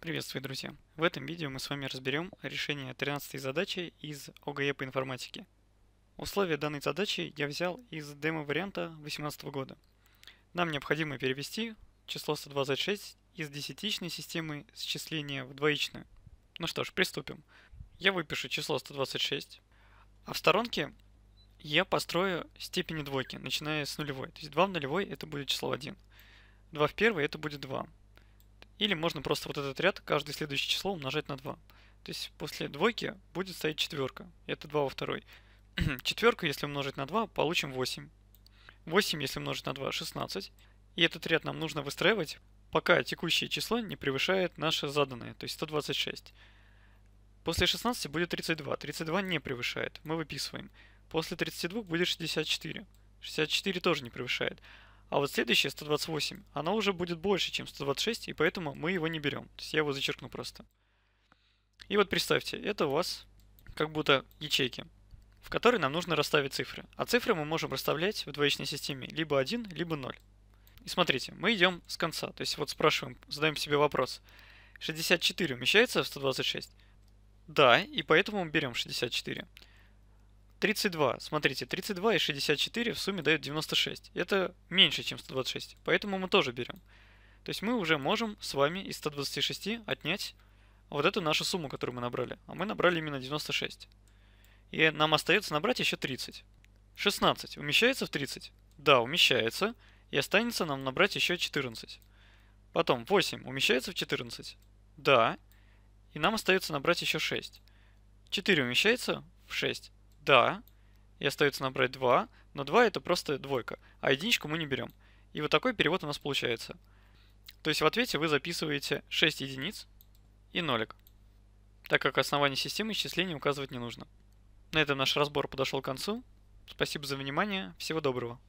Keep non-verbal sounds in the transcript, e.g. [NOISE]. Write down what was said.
Приветствую, друзья! В этом видео мы с вами разберем решение 13 задачи из ОГЭ по информатике. Условия данной задачи я взял из демо-варианта 2018 года. Нам необходимо перевести число 126 из десятичной системы счисления в двоичную. Ну что ж, приступим. Я выпишу число 126, а в сторонке я построю степени двойки, начиная с нулевой. То есть 2 в нулевой это будет число 1, 2 в первой это будет 2, или можно просто вот этот ряд, каждое следующее число умножать на 2. То есть после двойки будет стоять четверка. Это 2 во второй. [CLEARS THROAT] Четверку, если умножить на 2, получим 8. 8, если умножить на 2, 16. И этот ряд нам нужно выстраивать, пока текущее число не превышает наше заданное, то есть 126. После 16 будет 32. 32 не превышает. Мы выписываем. После 32 будет 64. 64 тоже не превышает. А вот следующее, 128, оно уже будет больше, чем 126, и поэтому мы его не берем. То есть я его зачеркну просто. И вот представьте, это у вас как будто ячейки, в которые нам нужно расставить цифры. А цифры мы можем расставлять в двоичной системе либо 1, либо 0. И смотрите, мы идем с конца. То есть вот спрашиваем, задаем себе вопрос. 64 умещается в 126? Да, и поэтому мы берем 64. 32. Смотрите, 32 и 64 в сумме дают 96. Это меньше, чем 126, поэтому мы тоже берем. То есть мы уже можем с вами из 126 отнять вот эту нашу сумму, которую мы набрали. А мы набрали именно 96. И нам остается набрать еще 30. 16. Умещается в 30? Да, умещается. И останется нам набрать еще 14. Потом 8. Умещается в 14? Да. И нам остается набрать еще 6. 4 умещается в 6 да, и остается набрать 2, но 2 это просто двойка, а единичку мы не берем. И вот такой перевод у нас получается. То есть в ответе вы записываете 6 единиц и нолик, так как основание системы исчисления указывать не нужно. На этом наш разбор подошел к концу. Спасибо за внимание, всего доброго.